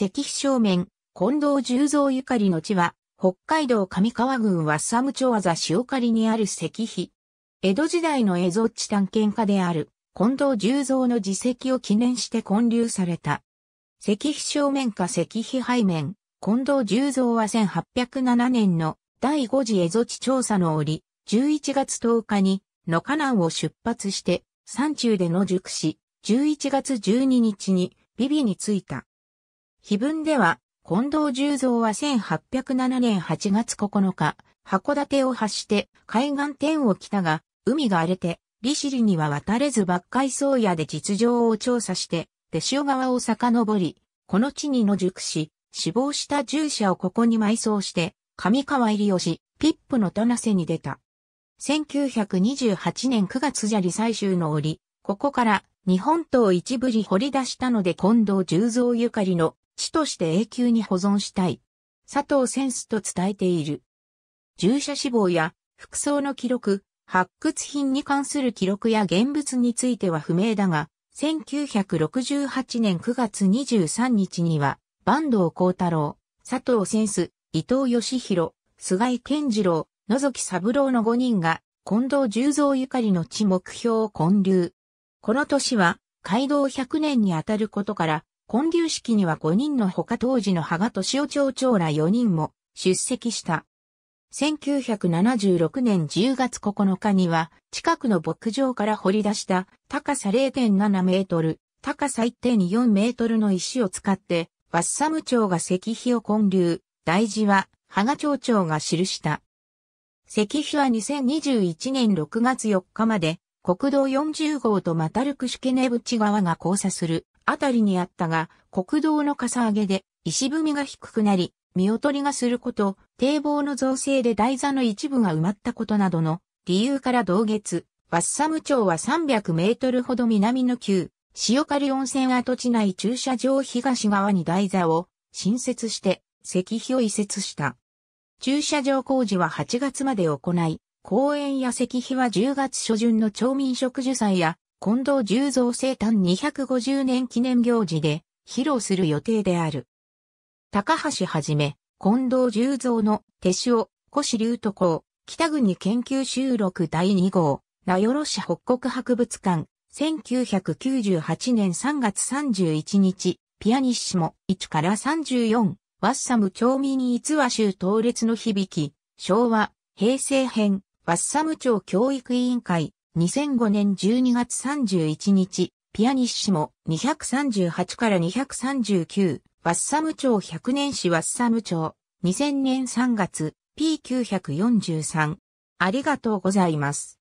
石碑正面、近藤十三ゆかりの地は、北海道上川郡和寒町和座塩刈にある石碑。江戸時代の蝦夷地探検家である、近藤十三の自石を記念して建立された。石碑正面か石碑背面、近藤十三は1807年の第5次蝦夷地調査の折、11月10日に、野下南を出発して、山中で野宿し、11月12日に、ビビに着いた。碑文では、近藤十三は1807年8月9日、函館を発して海岸天を来たが、海が荒れて、利尻には渡れず抜海宗屋で実情を調査して、手塩川を遡り、この地に野宿し、死亡した従者をここに埋葬して、上川入りをし、ピップの田瀬に出た。1928年9月砂利採集の折、ここから日本島一部に掘り出したので近藤十三ゆかりの詩として永久に保存したい。佐藤センスと伝えている。従者死亡や服装の記録、発掘品に関する記録や現物については不明だが、1968年9月23日には、坂東光太郎、佐藤センス、伊藤義弘、菅井健次郎、野崎三郎の5人が、近藤十三ゆかりの地目標を建立。この年は、街道100年にあたることから、建立式には5人のほか当時の羽賀敏夫町長ら4人も出席した。1976年10月9日には、近くの牧場から掘り出した高さ0.7メートル、高さ1.4メートルの石を使って、バッサム町が石碑を建立、大事は、羽賀町長が記した。石碑は2021年6月4日まで、国道40号とマタルクシュケネブチ川が交差するあたりにあったが、国道のかさ上げで石踏みが低くなり、見劣りがすること、堤防の造成で台座の一部が埋まったことなどの理由から同月、バッサム町は300メートルほど南の旧、塩狩温泉跡地内駐車場東側に台座を新設して、石碑を移設した。駐車場工事は8月まで行い、公園や石碑は10月初旬の町民植樹祭や近藤十三生誕250年記念行事で披露する予定である。高橋はじめ、近藤十三の手塩、越竜都公、北国研究収録第2号、名寄市北国博物館、1998年3月31日、ピアニッシモ1から34、ワッサム町民逸話集統列の響き、昭和、平成編、ワッサム町教育委員会、2005年12月31日、ピアニッシモ238から239、ワッサム町100年史ワッサム町、2000年3月、P943。ありがとうございます。